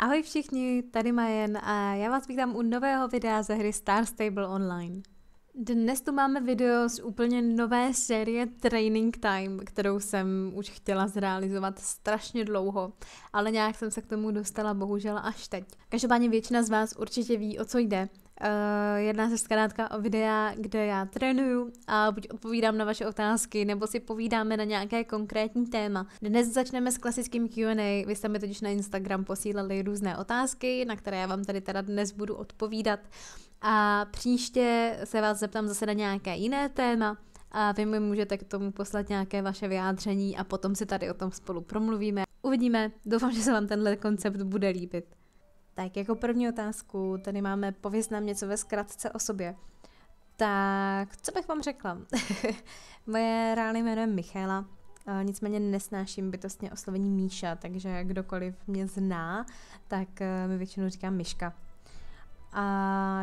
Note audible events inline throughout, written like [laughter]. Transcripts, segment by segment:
Ahoj všichni, tady Majen a já vás vítám u nového videa ze hry Star Stable Online. Dnes tu máme video z úplně nové série Training Time, kterou jsem už chtěla zrealizovat strašně dlouho, ale nějak jsem se k tomu dostala bohužel až teď. Každopádně většina z vás určitě ví, o co jde Eh, jedná se zkrátka o videa, kde já trénuju a buď odpovídám na vaše otázky, nebo si povídáme na nějaké konkrétní téma. Dnes začneme s klasickým Q&A. Vy jste mi totiž na Instagram posílali různé otázky, na které já vám tady teda dnes budu odpovídat. A příště se vás zeptám zase na nějaké jiné téma a vy mi můžete k tomu poslat nějaké vaše vyjádření a potom si tady o tom spolu promluvíme. Uvidíme, doufám, že se vám tenhle koncept bude líbit. Tak jako první otázku, tady máme pověz nám něco ve zkratce o sobě. Tak, co bych vám řekla? [laughs] Moje reálné jméno je Michaela, nicméně nesnáším bytostně oslovení Míša, takže kdokoliv mě zná, tak eh, mi většinou říká Myška. A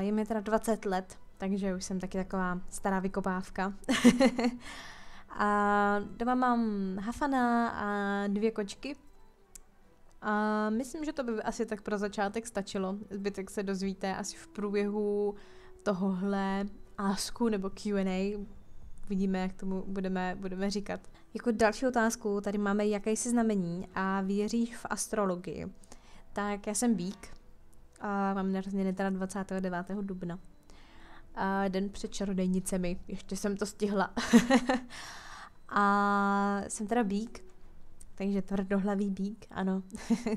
je mi teda 20 let, takže už jsem taky taková stará vykopávka. [laughs] a doma mám hafana a dvě kočky, a myslím, že to by asi tak pro začátek stačilo. Zbytek se dozvíte asi v průběhu tohohle asku nebo Q&A. Vidíme, jak tomu budeme, budeme říkat. Jako další otázku tady máme, jaké jsi znamení a věříš v astrologii. Tak já jsem bík a mám narozeniny teda 29. dubna. A den před čarodejnicemi, ještě jsem to stihla. [laughs] a jsem teda bík takže tvrdohlavý bík, ano. [laughs]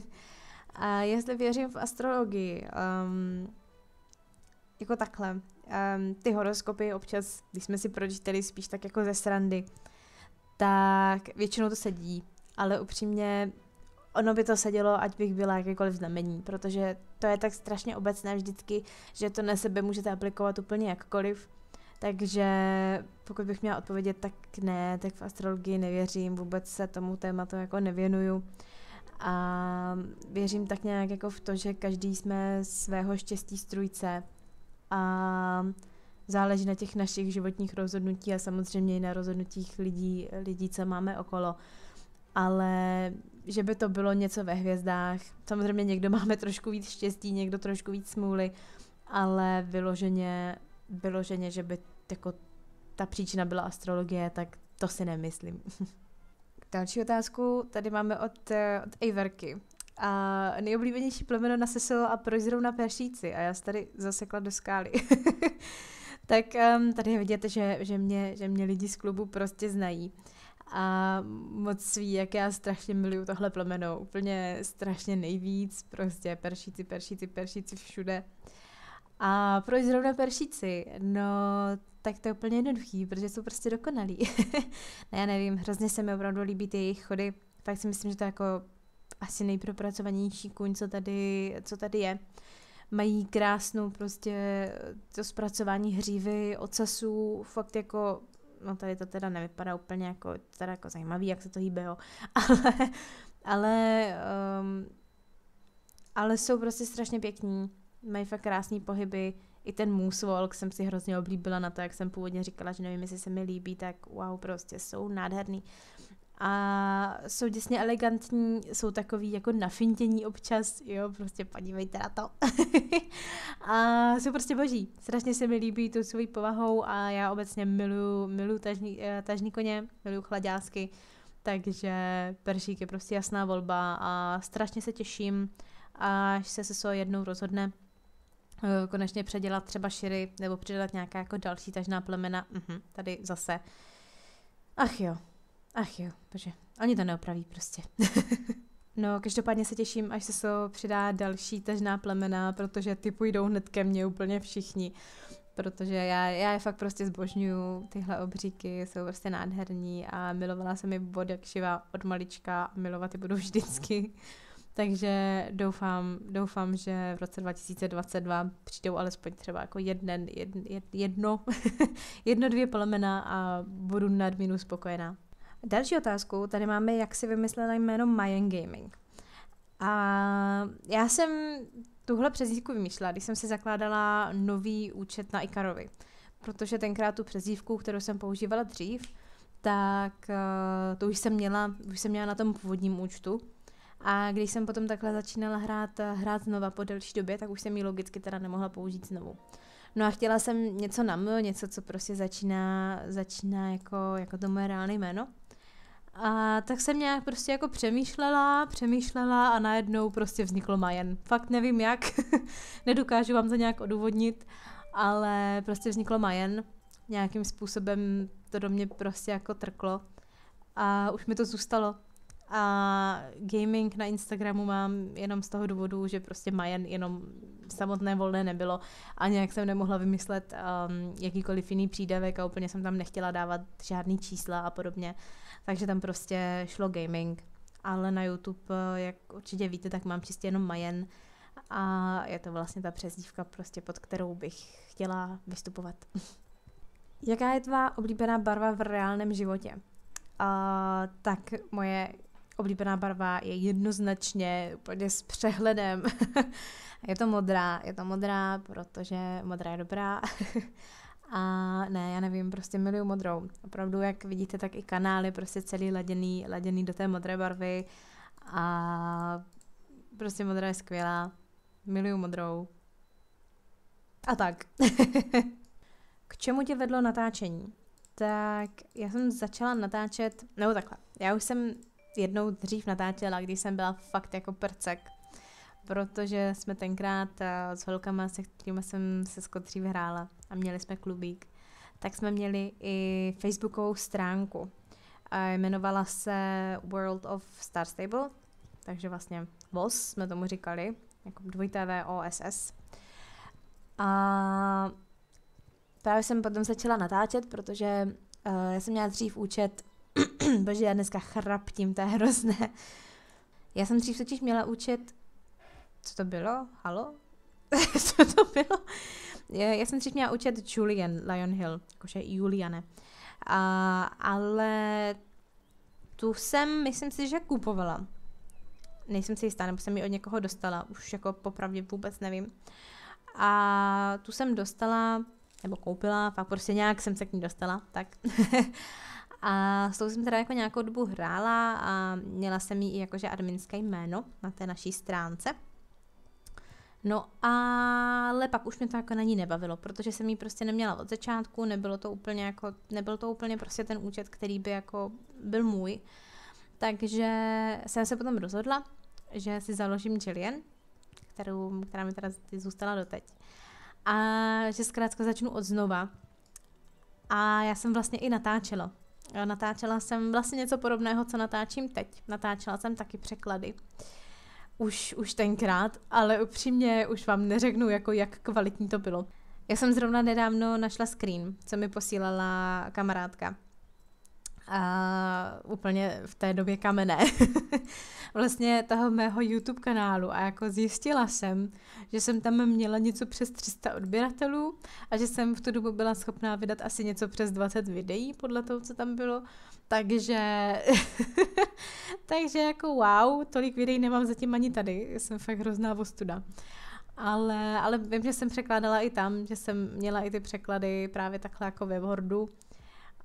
a jestli věřím v astrologii, um, jako takhle, um, ty horoskopy občas, když jsme si pročítali spíš tak jako ze srandy, tak většinou to sedí, ale upřímně ono by to sedělo, ať bych byla jakékoliv znamení, protože to je tak strašně obecné vždycky, že to na sebe můžete aplikovat úplně jakkoliv. Takže pokud bych měla odpovědět, tak ne, tak v astrologii nevěřím, vůbec se tomu tématu jako nevěnuju. A věřím tak nějak jako v to, že každý jsme svého štěstí strujce a záleží na těch našich životních rozhodnutí a samozřejmě i na rozhodnutích lidí, lidí, co máme okolo. Ale že by to bylo něco ve hvězdách. Samozřejmě někdo máme trošku víc štěstí, někdo trošku víc smůly, ale vyloženě, vyloženě že by jako ta příčina byla astrologie, tak to si nemyslím. [laughs] Další otázku tady máme od, eh, od Iverky. A nejoblíbenější plemeno na sesilo a proč zrovna peršíci? A já se tady zasekla do skály. [laughs] tak um, tady je vidět, že, že, mě, že mě lidi z klubu prostě znají. A moc ví, jak já strašně miluju tohle plemeno. Úplně strašně nejvíc. Prostě peršíci, peršíci, peršíci všude. A proč zrovna peršíci? No, tak to je úplně jednoduchý, protože jsou prostě dokonalí. [laughs] ne, no, já nevím, hrozně se mi opravdu líbí ty jejich chody. Fakt si myslím, že to je jako asi nejpropracovanější kůň, co tady, co tady je. Mají krásnou prostě to zpracování hřívy, ocasů, fakt jako no tady to teda nevypadá úplně jako, teda jako zajímavý, jak se to hýbe, jo. [laughs] Ale, ale, um, ale jsou prostě strašně pěkní, mají fakt krásné pohyby, i ten moosewalk jsem si hrozně oblíbila na to, jak jsem původně říkala, že nevím, jestli se mi líbí, tak wow, prostě jsou nádherný. A jsou děsně elegantní, jsou takový jako nafintění občas, jo, prostě podívejte na to. [laughs] a jsou prostě boží. Strašně se mi líbí tu svojí povahou a já obecně miluju, miluju tažní, eh, tažní koně, miluju chladásky, takže Peršík je prostě jasná volba a strašně se těším, až se se so jednou rozhodne Eh, konečně předělat třeba širy nebo přidat nějaká jako další tažná plemena. Uh-huh, tady zase. Ach jo, ach jo, protože oni to neopraví prostě. [laughs] No, každopádně se těším, až se so přidá další tažná plemena, protože ty půjdou hned ke mně úplně všichni. Protože já, já je fakt prostě zbožňuju, tyhle obříky jsou prostě nádherní a milovala jsem je bod jak šiva od malička a milovat je budu vždycky. Mhm. Takže doufám, doufám, že v roce 2022 přijdou alespoň třeba jako jedne, jed, jedno, [laughs] jedno, dvě plemena a budu nadmínu spokojená. Další otázku, tady máme, jak si vymyslela jméno Mayan Gaming. A já jsem tuhle přezdívku vymýšlela, když jsem si zakládala nový účet na Ikarovi, protože tenkrát tu přezdívku, kterou jsem používala dřív, tak eh, to už jsem měla, už jsem měla na tom původním účtu, a když jsem potom takhle začínala hrát, hrát znova po delší době, tak už jsem ji logicky teda nemohla použít znovu. No a chtěla jsem něco na M, něco, co prostě začíná, začíná jako, jako to moje reálné jméno. A tak jsem nějak prostě jako přemýšlela, přemýšlela a najednou prostě vzniklo Majen. Fakt nevím jak, [laughs] nedokážu vám to nějak odůvodnit, ale prostě vzniklo Majen. Nějakým způsobem to do mě prostě jako trklo a už mi to zůstalo. A gaming na Instagramu mám jenom z toho důvodu, že prostě Majen jenom samotné volné nebylo a nějak jsem nemohla vymyslet um, jakýkoliv jiný přídavek a úplně jsem tam nechtěla dávat žádný čísla a podobně. Takže tam prostě šlo gaming. Ale na YouTube, jak určitě víte, tak mám čistě jenom Majen a je to vlastně ta přezdívka, prostě pod kterou bych chtěla vystupovat. Jaká je tvá oblíbená barva v reálném životě? Uh, tak moje oblíbená barva je jednoznačně úplně s přehledem. [laughs] je to modrá, je to modrá, protože modrá je dobrá. [laughs] A ne, já nevím, prostě miluju modrou. Opravdu, jak vidíte, tak i kanály prostě celý laděný, laděný do té modré barvy. A prostě modrá je skvělá. Miluju modrou. A tak. [laughs] K čemu tě vedlo natáčení? Tak já jsem začala natáčet, nebo takhle, já už jsem jednou dřív natáčela, když jsem byla fakt jako prcek. Protože jsme tenkrát eh, s holkama, se kterými jsem se skotřív hrála a měli jsme klubík, tak jsme měli i facebookovou stránku. Jmenovala se World of Star Stable, takže vlastně VOS jsme tomu říkali, jako dvojité VOSS. A právě jsem potom začala natáčet, protože uh, já jsem měla dřív účet [clears throat] Bože, já dneska chraptím, to je hrozné. Já jsem dřív totiž měla účet, co to bylo? Halo? [laughs] co to bylo? Já jsem dřív měla účet Julian Lionhill, jakože Juliane. A, ale tu jsem, myslím si, že kupovala. Nejsem si jistá, nebo jsem ji od někoho dostala, už jako popravdě vůbec nevím. A tu jsem dostala, nebo koupila, fakt prostě nějak jsem se k ní dostala, tak. [laughs] A s tou jsem teda jako nějakou dobu hrála a měla jsem jí i jakože adminské jméno na té naší stránce. No ale pak už mě to jako na ní nebavilo, protože jsem ji prostě neměla od začátku, nebylo to úplně jako, nebyl to úplně prostě ten účet, který by jako byl můj. Takže jsem se potom rozhodla, že si založím Jillian, kterou, která mi teda zůstala doteď. A že zkrátka začnu od znova. A já jsem vlastně i natáčela Eh, natáčela jsem vlastně něco podobného, co natáčím teď. Natáčela jsem taky překlady. Už, už tenkrát, ale upřímně už vám neřeknu, jako jak kvalitní to bylo. Já jsem zrovna nedávno našla screen, co mi posílala kamarádka a úplně v té době kamené, [laughs] vlastně toho mého YouTube kanálu a jako zjistila jsem, že jsem tam měla něco přes 300 odběratelů a že jsem v tu dobu byla schopná vydat asi něco přes 20 videí podle toho, co tam bylo, takže [laughs] takže jako wow, tolik videí nemám zatím ani tady, jsem fakt hrozná vostuda. Ale, ale vím, že jsem překládala i tam, že jsem měla i ty překlady právě takhle jako ve Wordu,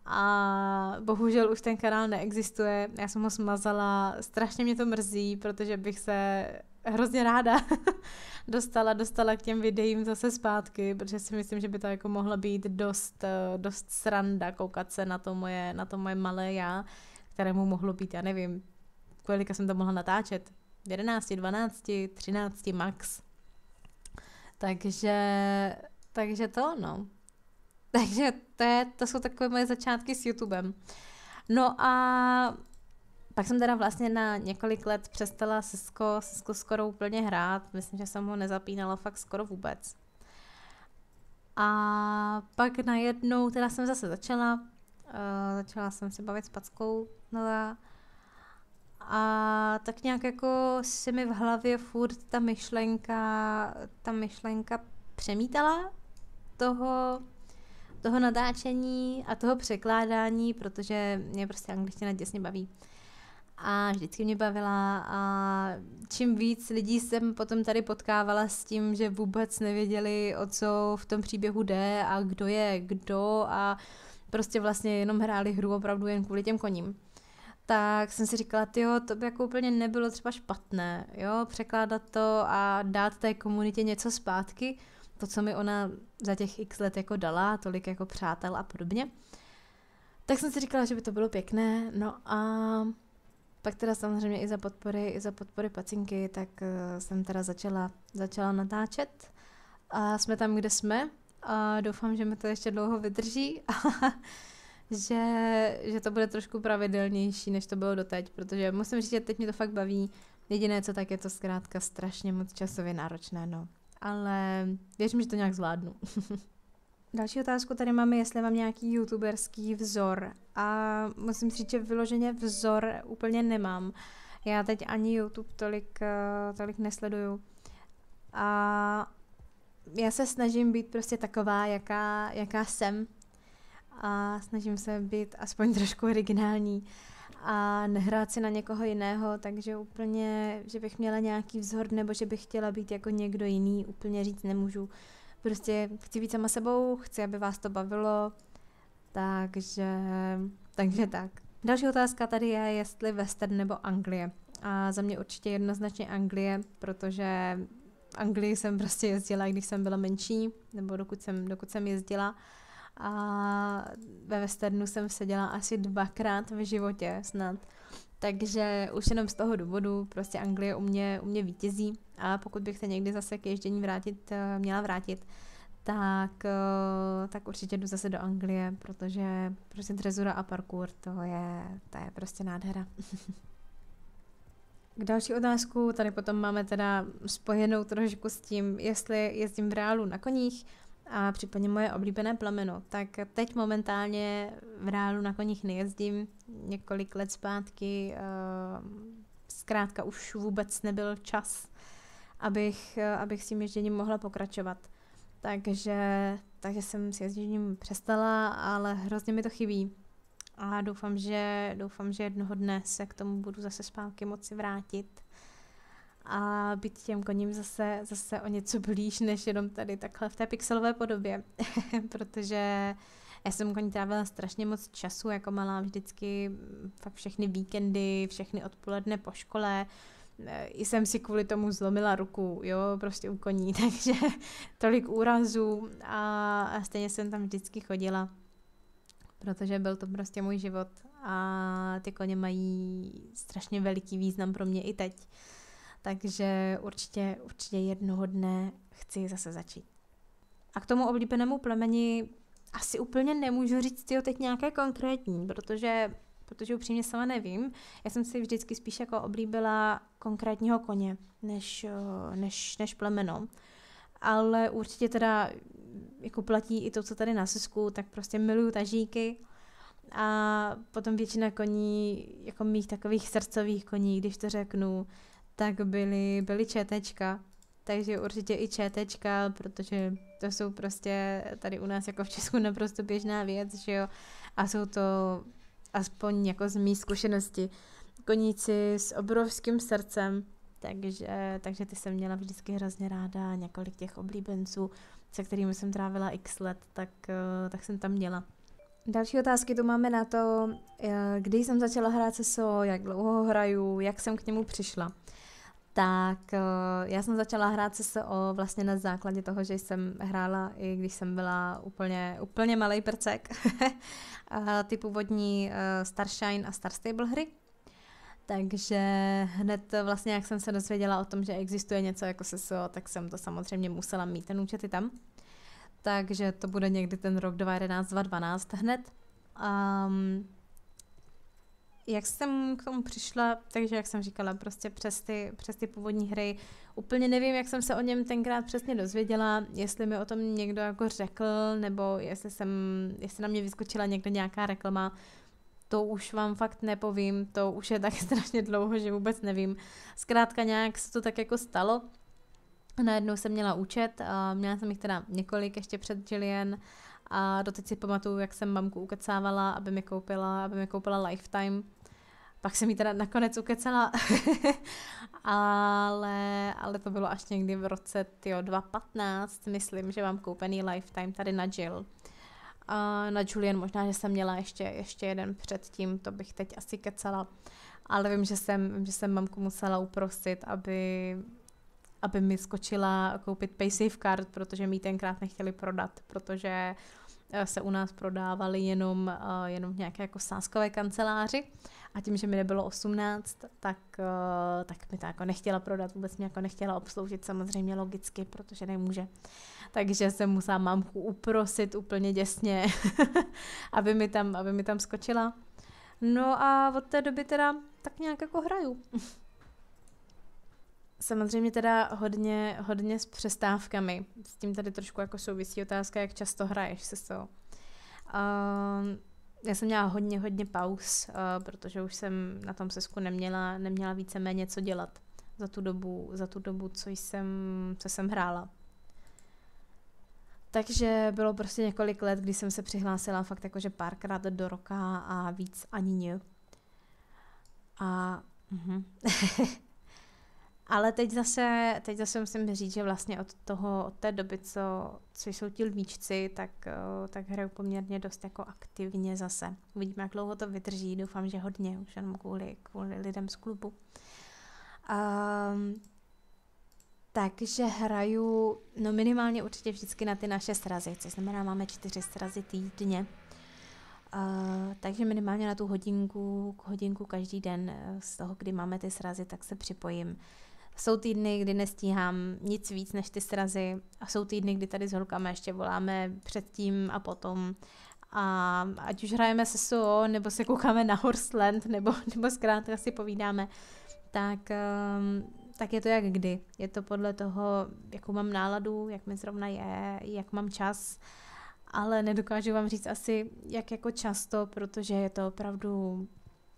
a bohužel už ten kanál neexistuje. Já jsem ho smazala, strašně mě to mrzí, protože bych se hrozně ráda [laughs] dostala, dostala k těm videím zase zpátky, protože si myslím, že by to jako mohla být dost, eh, dost sranda koukat se na to moje, na to moje malé já, kterému mohlo být, já nevím, kolika jsem to mohla natáčet, 11, 12, 13 max. Takže, takže to no. Takže to, je, to jsou takové moje začátky s YouTubem. No a pak jsem teda vlastně na několik let přestala sisko sisko skoro úplně hrát. Myslím, že jsem ho nezapínala fakt skoro vůbec. A pak najednou teda jsem zase začala. Uh, začala jsem se bavit s Packou no A tak nějak jako se mi v hlavě furt ta myšlenka, ta myšlenka přemítala toho, toho natáčení a toho překládání, protože mě prostě angličtina děsně baví. A vždycky mě bavila a čím víc lidí jsem potom tady potkávala s tím, že vůbec nevěděli, o co v tom příběhu jde a kdo je kdo a prostě vlastně jenom hráli hru opravdu jen kvůli těm koním tak jsem si říkala, jo, to by jako úplně nebylo třeba špatné, jo, překládat to a dát té komunitě něco zpátky, to, co mi ona za těch x let jako dala, tolik jako přátel a podobně. Tak jsem si říkala, že by to bylo pěkné, no a pak teda samozřejmě i za podpory, i za podpory pacinky, tak eh, jsem teda začala, začala natáčet a jsme tam, kde jsme a doufám, že mi to ještě dlouho vydrží [laughs] a že, že to bude trošku pravidelnější, než to bylo doteď, protože musím říct, že teď mě to fakt baví. Jediné, co tak je to zkrátka strašně moc časově náročné, no ale věřím, že to nějak zvládnu. [laughs] Další otázku tady máme, jestli mám nějaký youtuberský vzor. A musím říct, že vyloženě vzor úplně nemám. Já teď ani YouTube tolik, eh, tolik nesleduju. A já se snažím být prostě taková, jaká, jaká jsem. A snažím se být aspoň trošku originální a nehrát si na někoho jiného, takže úplně, že bych měla nějaký vzor nebo že bych chtěla být jako někdo jiný, úplně říct nemůžu. Prostě chci být sama sebou, chci, aby vás to bavilo, takže, takže tak. Další otázka tady je, jestli western nebo Anglie. A za mě určitě jednoznačně Anglie, protože Anglii jsem prostě jezdila, když jsem byla menší, nebo dokud jsem, dokud jsem jezdila a ve Westernu jsem seděla asi dvakrát v životě snad. Takže už jenom z toho důvodu prostě Anglie u mě, u mě vítězí a pokud bych se někdy zase k ježdění vrátit, eh, měla vrátit, tak, eh, tak určitě jdu zase do Anglie, protože prostě drezura a parkour, to je, to je prostě nádhera. [laughs] K další otázku, tady potom máme teda spojenou trošku s tím, jestli jezdím v reálu na koních, a případně moje oblíbené plemeno. Tak teď momentálně v reálu na koních nejezdím. Několik let zpátky eh, zkrátka už vůbec nebyl čas, abych, eh, abych s tím ježděním mohla pokračovat. Takže, takže jsem s jezděním přestala, ale hrozně mi to chybí. A doufám, že, doufám, že jednoho dne se k tomu budu zase zpátky moci vrátit a být těm koním zase, zase o něco blíž, než jenom tady takhle v té pixelové podobě, [laughs] protože já jsem koní trávila strašně moc času, jako malá vždycky mm, fakt všechny víkendy, všechny odpoledne po škole, e, i jsem si kvůli tomu zlomila ruku, jo, prostě u koní, [laughs] takže tolik úrazů a, a stejně jsem tam vždycky chodila, protože byl to prostě můj život a ty koně mají strašně veliký význam pro mě i teď. Uh, takže určitě, určitě jednoho dne chci zase začít. A k tomu oblíbenému plemeni asi úplně nemůžu říct jo, teď nějaké konkrétní, protože, protože upřímně sama nevím. Já jsem si vždycky spíš jako oblíbila konkrétního koně, než, eh, než, než plemeno. Ale určitě teda jako platí i to, co tady na sesku, tak prostě miluju tažíky. A potom většina koní, jako mých takových srdcových koní, když to řeknu, tak byly, byly četečka. Takže určitě i četečka, protože to jsou prostě tady u nás jako v Česku naprosto běžná věc, že jo. A jsou to aspoň jako z mý zkušenosti koníci s obrovským srdcem, takže, takže ty jsem měla vždycky hrozně ráda, několik těch oblíbenců, se kterými jsem trávila x let, tak, tak jsem tam měla. Další otázky tu máme na to, eh, kdy jsem začala hrát se SO, jak dlouho hraju, jak jsem k němu přišla tak eh, já jsem začala hrát o vlastně na základě toho, že jsem hrála i když jsem byla úplně, úplně malý prcek. [laughs] ty původní eh, Starshine a Star Stable hry. Takže hned eh, vlastně, jak jsem se dozvěděla o tom, že existuje něco jako SSO, tak jsem to samozřejmě musela mít, ten účet i tam. Takže to bude někdy ten rok 2011-2012 hned. Um, jak jsem k tomu přišla, takže jak jsem říkala, prostě přes ty, přes ty původní hry. Úplně nevím, jak jsem se o něm tenkrát přesně dozvěděla, jestli mi o tom někdo jako řekl, nebo jestli, jsem, jestli na mě vyskočila někde nějaká reklama. To už vám fakt nepovím, to už je tak [laughs] strašně dlouho, že vůbec nevím. Zkrátka nějak se to tak jako stalo. Najednou jsem měla účet, a měla jsem jich teda několik ještě před Jillian a doteď si pamatuju, jak jsem mamku ukecávala, aby mi koupila, aby mi koupila Lifetime pak jsem ji teda nakonec ukecala, [laughs] ale, ale to bylo až někdy v roce tyjo, 2015, myslím, že mám koupený Lifetime tady na Jill. A na Julian možná, že jsem měla ještě, ještě jeden předtím, to bych teď asi kecala. Ale vím, že jsem, že jsem mamku musela uprosit, aby aby mi skočila koupit PaySafe card, protože mi tenkrát nechtěli prodat, protože eh, se u nás prodávali jenom, eh, jenom v nějaké jako sáskové kanceláři a tím, že mi nebylo 18, tak, eh, tak mi to jako nechtěla prodat, vůbec mě jako nechtěla obsloužit samozřejmě logicky, protože nemůže. Takže jsem musela mamku uprosit úplně děsně, [laughs] aby, mi tam, aby mi tam skočila. No a od té doby teda tak nějak jako hraju. [laughs] samozřejmě teda hodně, hodně s přestávkami. S tím tady trošku jako souvisí otázka, jak často hraješ se to. Uh, ehm, já jsem měla hodně, hodně pauz, uh, protože už jsem na tom sesku neměla, neměla více mé co dělat za tu dobu, za tu dobu, co jsem, co jsem hrála. Takže bylo prostě několik let, kdy jsem se přihlásila fakt jakože párkrát do roka a víc ani ně. A uh-huh. [laughs] Ale teď zase, teď zase musím říct, že vlastně od toho, od té doby, co, co jsou ti lvíčci, tak, eh, tak hrajou poměrně dost jako aktivně zase. Uvidíme, jak dlouho to vydrží, doufám, že hodně, už jenom kvůli, kvůli lidem z klubu. Um, takže hraju, no minimálně určitě vždycky na ty naše srazy, což znamená, máme čtyři srazy týdně. Uh, takže minimálně na tu hodinku, hodinku každý den eh, z toho, kdy máme ty srazy, tak se připojím jsou týdny, kdy nestíhám nic víc než ty srazy a jsou týdny, kdy tady s holkama ještě voláme předtím a potom. A ať už hrajeme se SO, nebo se koukáme na Horseland, nebo, [laughs] nebo zkrátka si povídáme, tak, ehm, tak je to jak kdy. Je to podle toho, jakou mám náladu, jak mi zrovna je, jak mám čas ale nedokážu vám říct asi, jak jako často, protože je to opravdu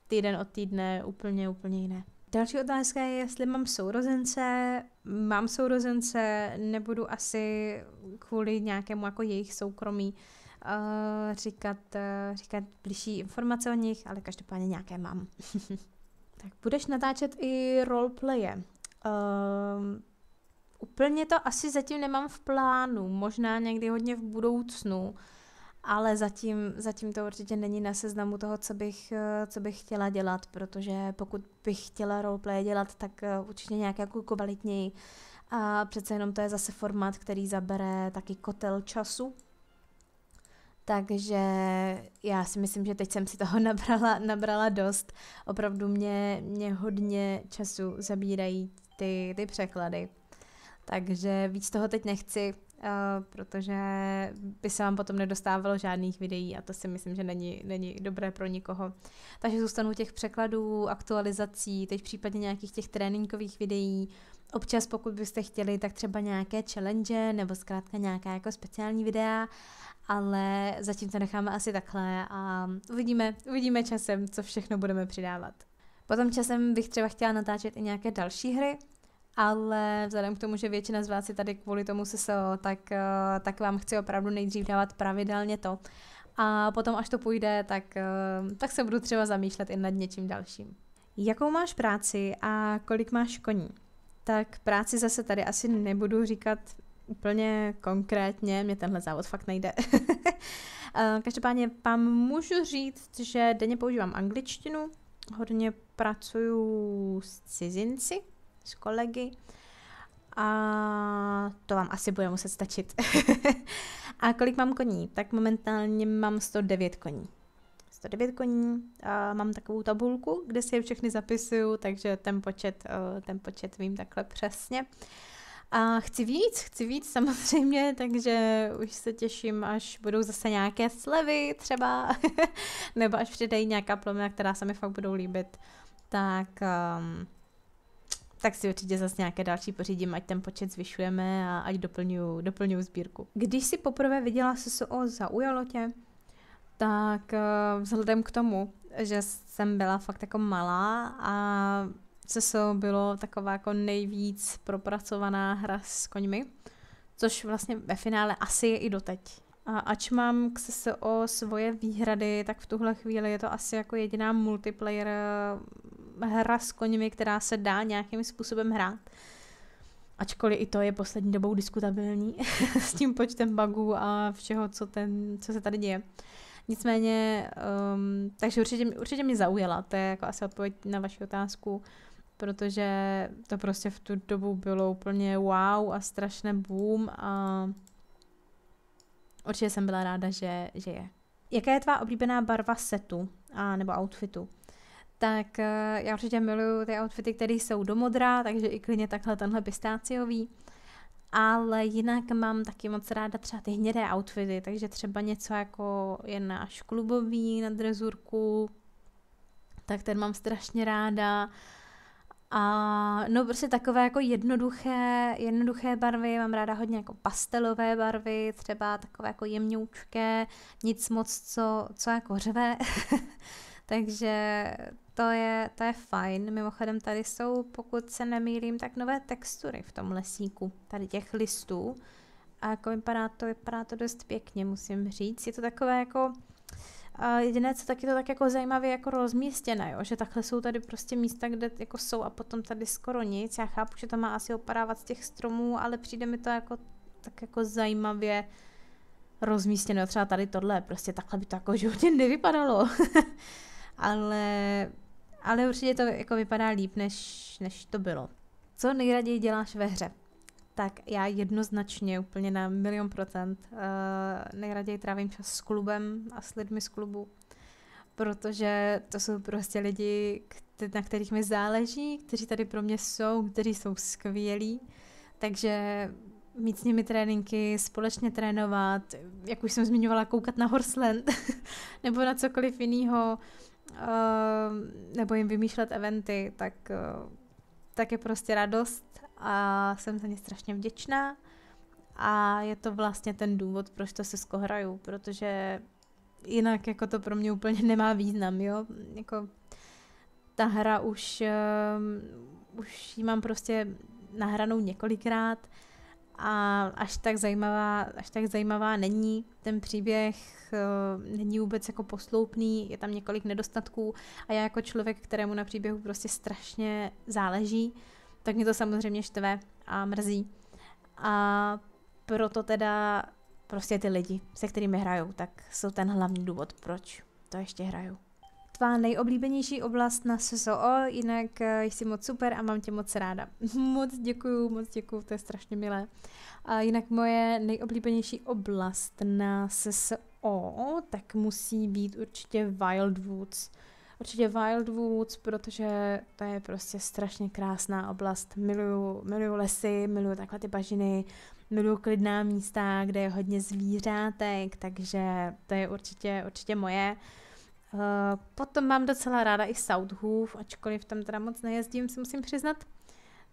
týden od týdne úplně, úplně jiné. Další otázka je, jestli mám sourozence. Mám sourozence, nebudu asi kvůli nějakému jako jejich soukromí uh, říkat, uh, říkat blížší informace o nich, ale každopádně nějaké mám. [laughs] tak budeš natáčet i roleplaye. Uh, úplně to asi zatím nemám v plánu, možná někdy hodně v budoucnu. Uh, ale zatím, zatím to určitě není na seznamu toho, co bych, eh, co bych chtěla dělat, protože pokud bych chtěla roleplay dělat, tak eh, určitě nějak jako kvalitněji. A přece jenom to je zase formát, který zabere taky kotel času. Takže já si myslím, že teď jsem si toho [laughs] nabrala, nabrala dost. Opravdu mě, mě hodně času zabírají ty, ty překlady. Takže víc toho teď nechci Eh, protože by se vám potom nedostávalo žádných videí a to si myslím, že není, není dobré pro nikoho. Takže zůstanu těch překladů, aktualizací, teď případně nějakých těch tréninkových videí, Občas, pokud byste chtěli, tak třeba nějaké challenge nebo zkrátka nějaká jako speciální videa, ale zatím to necháme asi takhle a uvidíme, uvidíme časem, co všechno budeme přidávat. Potom časem bych třeba chtěla natáčet i nějaké další hry, ale vzhledem k tomu, že většina z vás je tady kvůli tomu SSO, tak, eh, tak vám chci opravdu nejdřív dávat pravidelně to. A potom, až to půjde, tak, eh, tak se budu třeba zamýšlet i nad něčím dalším. Jakou máš práci a kolik máš koní? Tak práci zase tady asi nebudu říkat úplně konkrétně, mě tenhle závod fakt nejde. [laughs] Eh, každopádně vám můžu říct, že denně používám angličtinu, hodně pracuju s cizinci, s kolegy. A to vám asi bude muset stačit. [laughs] a kolik mám koní? Tak momentálně mám 109 koní. 109 koní, a mám takovou tabulku, kde si je všechny zapisuju, takže ten počet, e, ten počet vím takhle přesně. A chci víc, chci víc samozřejmě, [laughs] takže už se těším, až budou zase nějaké slevy třeba, [laughs] nebo až přidají nějaká plomina, která se mi fakt budou líbit, tak um, tak si určitě zase nějaké další pořídím, ať ten počet zvyšujeme a ať doplňuju, doplňuju sbírku. Když si poprvé viděla SSO, zaujalo tě? Tak eh, vzhledem k tomu, že jsem byla fakt jako malá a CSO bylo taková jako nejvíc propracovaná hra s koňmi, což vlastně ve finále asi je i doteď. A ač mám k SSO svoje výhrady, tak v tuhle chvíli je to asi jako jediná multiplayer hra s koněmi, která se dá nějakým způsobem hrát. Ačkoliv i to je poslední dobou diskutabilní [laughs] s tím počtem bugů a všeho, co, ten, co se tady děje. Nicméně, um, takže určitě, určitě mě zaujala, to je jako asi odpověď na vaši otázku, protože to prostě v tu dobu bylo úplně wow a strašné boom a určitě jsem byla ráda, že, že je. Jaká je tvá oblíbená barva setu a nebo outfitu? tak eh, já určitě miluju ty outfity, které jsou do modrá, takže i klidně takhle tenhle pistáciový. Ale jinak mám taky moc ráda třeba ty hnědé outfity, takže třeba něco jako je náš klubový na drezurku, tak ten mám strašně ráda. A no prostě takové jako jednoduché, jednoduché barvy, mám ráda hodně jako pastelové barvy, třeba takové jako jemňoučké, nic moc, co, co jako řve. [laughs] Takže to je, to je fajn. Mimochodem tady jsou, pokud se nemýlím, tak nové textury v tom lesíku, tady těch listů. A jako vypadá to, vypadá to dost pěkně, musím říct. Je to takové jako, a jediné, co tak je to tak jako zajímavě jako rozmístěné, jo? že takhle jsou tady prostě místa, kde jako jsou a potom tady skoro nic. Já chápu, že to má asi opadávat z těch stromů, ale přijde mi to jako tak jako zajímavě rozmístěné. Třeba tady tohle, prostě takhle by to jako životně nevypadalo. [laughs] ale ale určitě to jako vypadá líp, než, než to bylo. Co nejraději děláš ve hře? Tak já jednoznačně, úplně na milion procent, uh, nejraději trávím čas s klubem a s lidmi z klubu, protože to jsou prostě lidi, na kterých mi záleží, kteří tady pro mě jsou, kteří jsou skvělí, takže mít s nimi tréninky, společně trénovat, jak už jsem zmiňovala, koukat na Horsland [laughs] nebo na cokoliv jiného, Eh, nebo jim vymýšlet eventy, tak, uh, tak je prostě radost a jsem za ně strašně vděčná. A je to vlastně ten důvod, proč to se skohraju, protože jinak jako to pro mě úplně nemá význam, jo. Jako ta hra už, uh, už ji mám prostě nahranou několikrát a až tak zajímavá, až tak zajímavá není. Ten příběh eh, není vůbec jako posloupný, je tam několik nedostatků a já jako člověk, kterému na příběhu prostě strašně záleží, tak mě to samozřejmě štve a mrzí. A proto teda prostě ty lidi, se kterými hrajou, tak jsou ten hlavní důvod, proč to ještě hrajou tvá nejoblíbenější oblast na SSO, jinak eh, jsi moc super a mám tě moc ráda. [laughs] moc děkuju, moc děkuju, to je strašně milé. A jinak moje nejoblíbenější oblast na SSO, tak musí být určitě Wildwoods. Určitě Wildwoods, protože to je prostě strašně krásná oblast. Miluju, miluju lesy, miluju takhle ty bažiny, miluju klidná místa, kde je hodně zvířátek, takže to je určitě, určitě moje. Uh, Eh, potom mám docela ráda i Southhoof, ačkoliv tam teda moc nejezdím, si musím přiznat.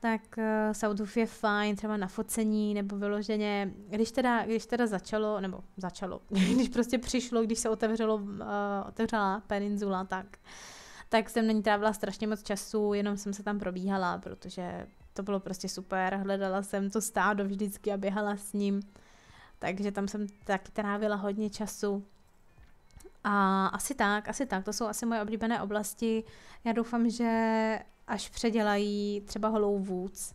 Tak uh, eh, Southhoof je fajn, třeba na focení nebo vyloženě, když teda, když teda začalo, nebo začalo, [laughs] když prostě přišlo, když se otevřelo, uh, otevřela peninzula, tak tak jsem na ní trávila strašně moc času, jenom jsem se tam probíhala, protože to bylo prostě super, hledala jsem to stádo vždycky a běhala s ním, takže tam jsem taky trávila hodně času. A asi tak, asi tak, to jsou asi moje oblíbené oblasti. Já doufám, že až předělají třeba holou vůc,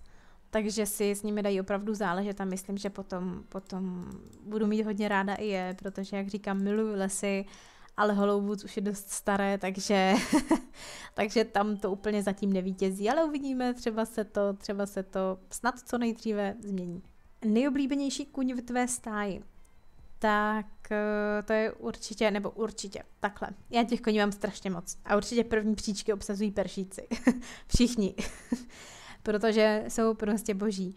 takže si s nimi dají opravdu záležet a myslím, že potom, potom budu mít hodně ráda i je, protože, jak říkám, miluju lesy, ale holou vůc už je dost staré, takže, [laughs] takže tam to úplně zatím nevítězí, ale uvidíme, třeba se to, třeba se to snad co nejdříve změní. Nejoblíbenější kuň v tvé stáji tak eh, to je určitě, nebo určitě, takhle. Já těch koní mám strašně moc. A určitě první příčky obsazují peršíci. [laughs] Všichni. [laughs] Protože jsou prostě boží.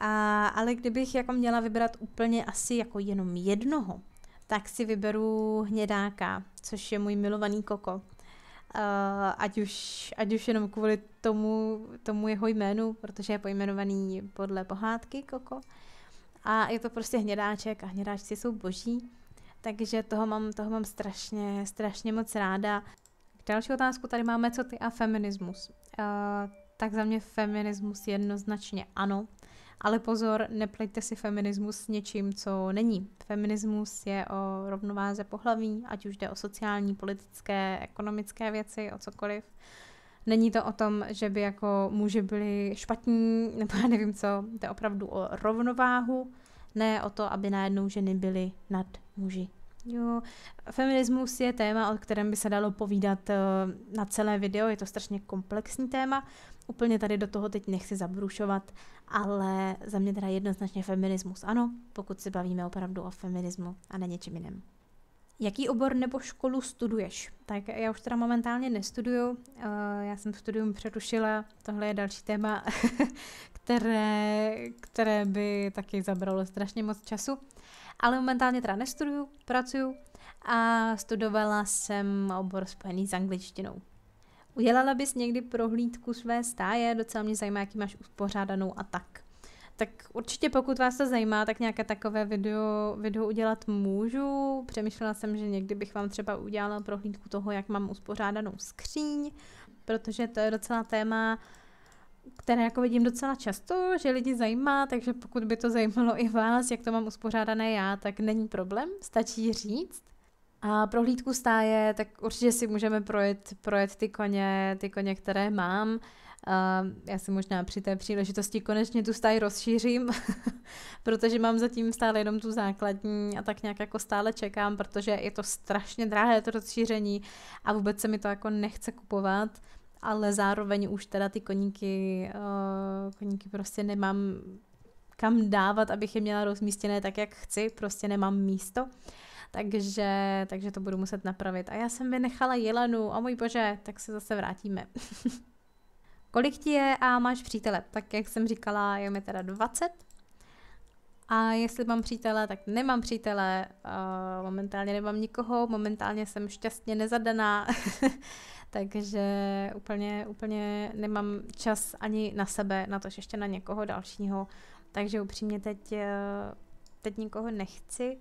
A, ale kdybych jako měla vybrat úplně asi jako jenom jednoho, tak si vyberu hnědáka, což je můj milovaný koko. Uh, ať, už, ať už jenom kvůli tomu, tomu jeho jménu, protože je pojmenovaný podle pohádky koko. Uh, a je to prostě hnědáček a hnědáčci jsou boží. Takže toho mám, toho mám strašně, strašně moc ráda. Další otázku tady máme, co ty a feminismus. Uh, tak za mě feminismus jednoznačně ano. Ale pozor, nepleťte si feminismus s něčím, co není. Feminismus je o rovnováze pohlaví, ať už jde o sociální, politické, ekonomické věci, o cokoliv. Uh, Není to o tom, že by jako muži byli špatní, [laughs] nebo já nevím co, to je opravdu o rovnováhu, ne o to, aby najednou ženy byly nad muži. Jo, feminismus je téma, o kterém by se dalo povídat eh, na celé video, je to strašně komplexní téma, úplně tady do toho teď nechci zabrušovat, ale za mě teda jednoznačně feminismus ano, pokud se bavíme opravdu o feminismu a ne něčím jiném. Jaký obor nebo školu studuješ? Tak já už teda momentálně nestuduju, eh, já jsem studium přerušila, tohle je další téma, [laughs] které, které by taky zabralo strašně moc času. Ale momentálně teda nestuduju, pracuju a studovala jsem obor spojený s angličtinou. Udělala bys někdy prohlídku své stáje, docela mě zajímá, jaký máš uspořádanou a tak tak určitě pokud vás to zajímá, tak nějaké takové video, video udělat můžu. Přemýšlela jsem, že někdy bych vám třeba udělala prohlídku toho, jak mám uspořádanou skříň, protože to je docela téma, které jako vidím docela často, že lidi zajímá, takže pokud by to zajímalo i vás, jak to mám uspořádané já, tak není problém, stačí říct. A prohlídku stáje, tak určitě si můžeme projet, projet ty koně, ty koně, které mám. A já si možná při té příležitosti konečně tu stáj rozšířím, [laughs] protože mám zatím stále jenom tu základní a tak nějak jako stále čekám, protože je to strašně drahé to rozšíření a vůbec se mi to jako nechce kupovat ale zároveň už teda ty koníky, eh, koníky prostě nemám kam dávat, abych je měla rozmístěné tak, jak chci, prostě nemám místo. Takže, takže to budu muset napravit. A já jsem vynechala jelenu, a můj bože, tak se zase vrátíme. [laughs] kolik ti je a máš přítele. Tak jak jsem říkala, je mi teda 20. A jestli mám přítele, tak nemám přítele, eh, momentálně nemám nikoho, momentálně jsem šťastně nezadaná, [laughs] takže úplně, úplně nemám čas ani na sebe, na to, že ještě na někoho dalšího, takže upřímně teď, eh, teď nikoho nechci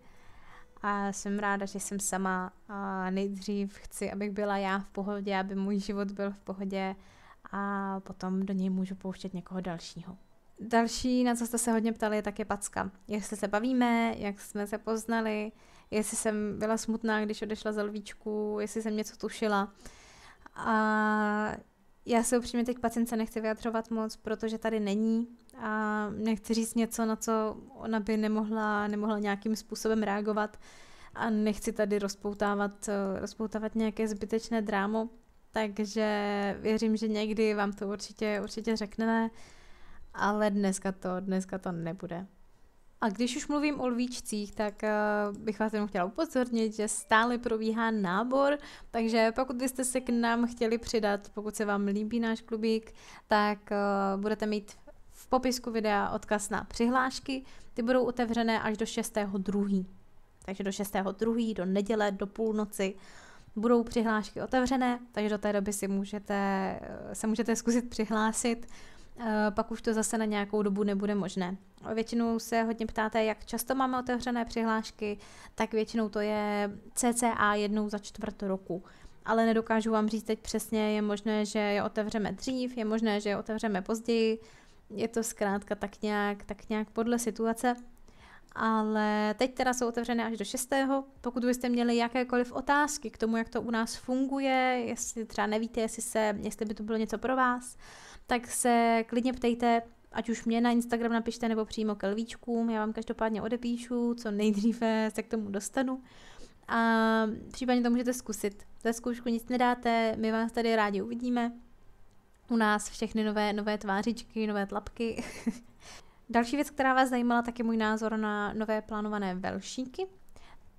a jsem ráda, že jsem sama a nejdřív chci, abych byla já v pohodě, aby můj život byl v pohodě a potom do něj můžu pouštět někoho dalšího. Další, na co jste se hodně ptali, je také packa. Jestli se bavíme, jak jsme se poznali, jestli jsem byla smutná, když odešla z lvíčku, jestli jsem něco tušila. A já se upřímně teď pacience nechci vyjadřovat moc, protože tady není a nechci říct něco, na co ona by nemohla, nemohla nějakým způsobem reagovat a nechci tady rozpoutávat, rozpoutávat nějaké zbytečné drámo takže věřím, že někdy vám to určitě, určitě řekneme, ale dneska to, dneska to nebude. A když už mluvím o lvíčcích, tak eh, bych vás jenom chtěla upozornit, že stále probíhá nábor, takže pokud byste se k nám chtěli přidat, pokud se vám líbí náš klubík, tak eh, budete mít v popisku videa odkaz na přihlášky. Ty budou otevřené až do 6.2. Takže do 6.2. do neděle, do půlnoci budou přihlášky otevřené, takže do té doby si můžete, se můžete zkusit přihlásit eh, pak už to zase na nějakou dobu nebude možné. Většinou se hodně ptáte, jak často máme otevřené přihlášky, tak většinou to je CCA jednou za čtvrt roku. Ale nedokážu vám říct teď přesně, je možné, že je otevřeme dřív, je možné, že je otevřeme později, je to zkrátka tak nějak, tak nějak podle situace ale teď teda jsou otevřené až do 6. Pokud byste měli jakékoliv otázky k tomu, jak to u nás funguje, jestli třeba nevíte, jestli, se, jestli by to bylo něco pro vás, tak se klidně ptejte, ať už mě na Instagram napište nebo přímo ke lvíčkům, já vám každopádně odepíšu, co nejdříve se k tomu dostanu. A případně to můžete zkusit. Ze zkoušku nic nedáte, my vás tady rádi uvidíme. U nás všechny nové, nové tvářičky, nové tlapky. [laughs] Další věc, která vás zajímala, tak je můj názor na nové plánované velšíky.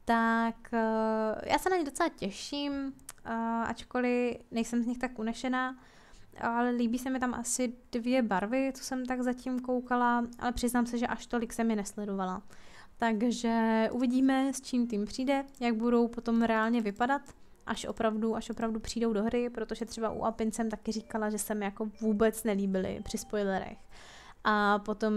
Tak eh, já se na ně docela těším, eh, ačkoliv nejsem z nich tak unešená, ale líbí se mi tam asi dvě barvy, co jsem tak zatím koukala, ale přiznám se, že až tolik jsem je nesledovala. Takže uvidíme, s čím tým přijde, jak budou potom reálně vypadat, až opravdu, až opravdu přijdou do hry, protože třeba u Apin jsem taky říkala, že se mi jako vůbec nelíbily při spoilerech a potom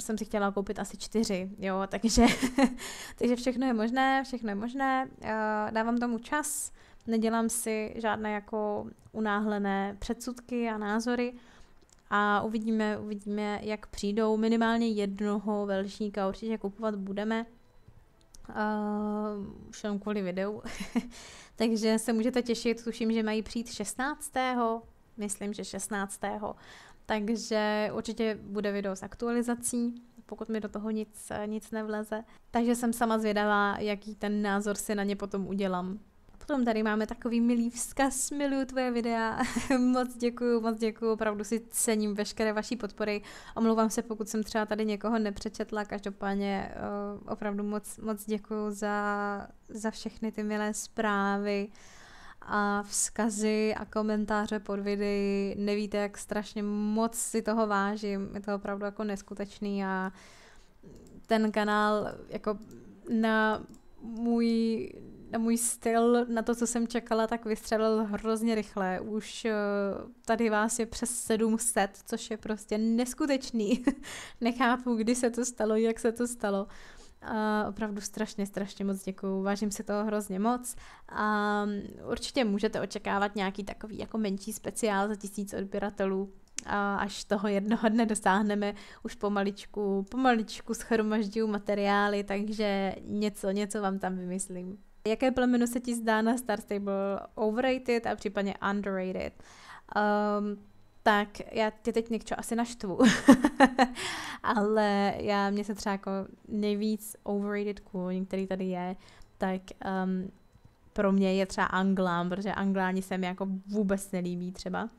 jsem si chtěla koupit asi čtyři, jo, takže, [laughs] takže všechno je možné, všechno je možné, eh, dávám tomu čas, nedělám si žádné jako unáhlené předsudky a názory a uvidíme, uvidíme, jak přijdou. Minimálně jednoho velšníka určitě kupovat budeme, uh, už jenom kvůli videu. [laughs] Takže se můžete těšit, tuším, že mají přijít 16. Myslím, že 16 takže určitě bude video s aktualizací, pokud mi do toho nic, nic nevleze. Takže jsem sama zvědavá, jaký ten názor si na ně potom udělám. Potom tady máme takový milý vzkaz, miluju tvoje videa, [laughs] moc děkuju, moc děkuju, opravdu si cením veškeré vaší podpory. Omlouvám se, pokud jsem třeba tady někoho nepřečetla, každopádně eh, opravdu moc, moc děkuju za, za všechny ty milé zprávy, a vzkazy a komentáře pod videí. Nevíte, jak strašně moc si toho vážím. Je to opravdu jako neskutečný a ten kanál jako na můj, na můj styl, na to, co jsem čekala, tak vystřelil hrozně rychle. Už eh, tady vás je přes 700, což je prostě neskutečný. [laughs] Nechápu, kdy se to stalo, jak se to stalo opravdu strašně, strašně moc děkuju. Vážím si toho hrozně moc. A um, určitě můžete očekávat nějaký takový jako menší speciál za tisíc odběratelů, a až toho jednoho dne dosáhneme, už pomaličku, pomaličku schromažďuju materiály, takže něco, něco vám tam vymyslím. Jaké plemeno se ti zdá na Star Stable overrated a případně underrated? Um, tak já tě teď někdo asi naštvu. [laughs] Ale já, mě se třeba jako nejvíc overrated cool, který tady je, tak um, pro mě je třeba Anglám, protože Angláni se mi jako vůbec nelíbí třeba. Uh,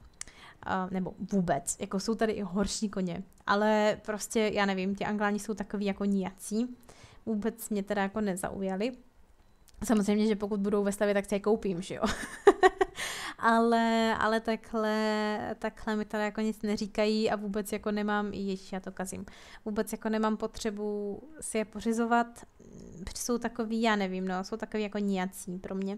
nebo vůbec, jako jsou tady i horší koně, ale prostě já nevím, ti angláni jsou takový jako nijací, vůbec mě teda jako nezaujali. Samozřejmě, že pokud budou ve stavě, tak si je koupím, že jo. [laughs] ale, ale takhle, takhle mi teda jako nic neříkají a vůbec jako nemám, ještě já to kazím, vůbec jako nemám potřebu si je pořizovat, jsou takový, já nevím, no, jsou takový jako nijací pro mě.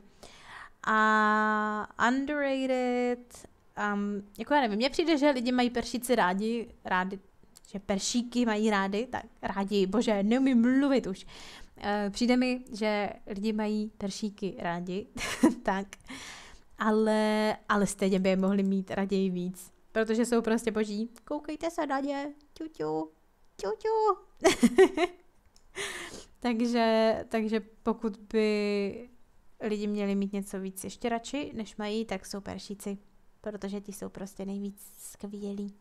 A underrated, um, jako já nevím, mně přijde, že lidi mají peršíci rádi, rádi, že peršíky mají rádi, tak rádi, bože, neumím mluvit už. Uh, přijde mi, že lidi mají peršíky rádi, [laughs] tak ale, ale stejně by je mohli mít raději víc, protože jsou prostě boží. Koukejte se na ně, Čuťu. Čuťu. [laughs] takže, takže pokud by lidi měli mít něco víc ještě radši, než mají, tak jsou peršíci, protože ti jsou prostě nejvíc skvělí.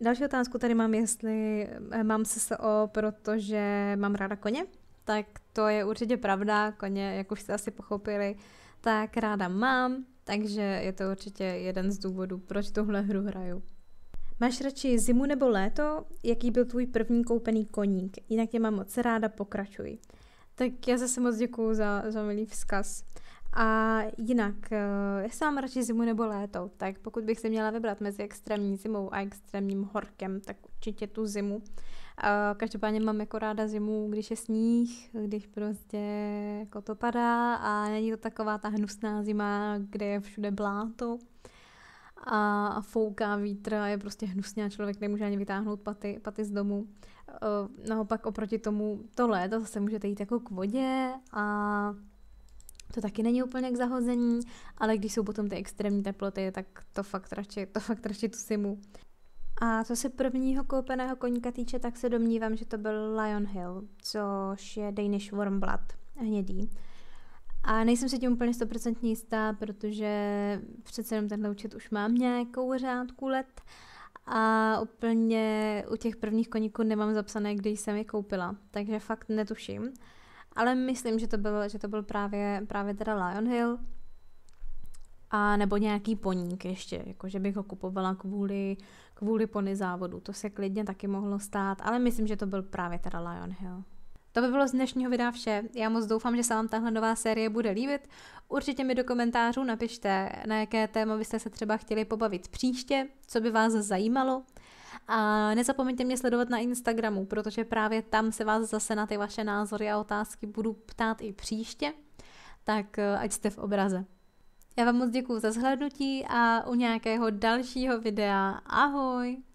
Další otázku tady mám, jestli eh, mám se O, protože mám ráda koně tak to je určitě pravda, koně, jak už jste asi pochopili, tak ráda mám, takže je to určitě jeden z důvodů, proč tuhle hru hraju. Máš radši zimu nebo léto? Jaký byl tvůj první koupený koník? Jinak tě mám moc ráda, pokračuj. Tak já zase moc děkuju za, za milý vzkaz. A jinak, eh, já se mám radši zimu nebo léto, tak pokud bych se měla vybrat mezi extrémní zimou a extrémním horkem, tak určitě tu zimu. Každopádně mám jako ráda zimu, když je sníh, když prostě jako to padá a není to taková ta hnusná zima, kde je všude bláto a fouká vítr a je prostě hnusně a člověk nemůže ani vytáhnout paty, paty z domu. E, naopak oproti tomu to léto zase můžete jít jako k vodě a to taky není úplně k zahození, ale když jsou potom ty extrémní teploty, tak to fakt radši, to fakt radši tu simu. A co se prvního koupeného koníka týče, tak se domnívám, že to byl Lion Hill, což je Danish Warmblood, hnědý. A nejsem si tím úplně stoprocentně jistá, protože přece jenom tenhle účet už mám nějakou řádku let a úplně u těch prvních koníků nemám zapsané, kdy jsem je koupila, takže fakt netuším. Ale myslím, že to byl, že to byl právě, právě teda Lion Hill a nebo nějaký poník ještě, jako že bych ho kupovala kvůli kvůli pony závodu. To se klidně taky mohlo stát, ale myslím, že to byl právě teda Lion Hill. To by bylo z dnešního videa vše. Já moc doufám, že se vám tahle nová série bude líbit. Určitě mi do komentářů napište, na jaké téma byste se třeba chtěli pobavit příště, co by vás zajímalo. A nezapomeňte mě sledovat na Instagramu, protože právě tam se vás zase na ty vaše názory a otázky budu ptát i příště. Tak eh, ať jste v obraze. Já vám moc děkuji za zhlédnutí a u nějakého dalšího videa. Ahoj!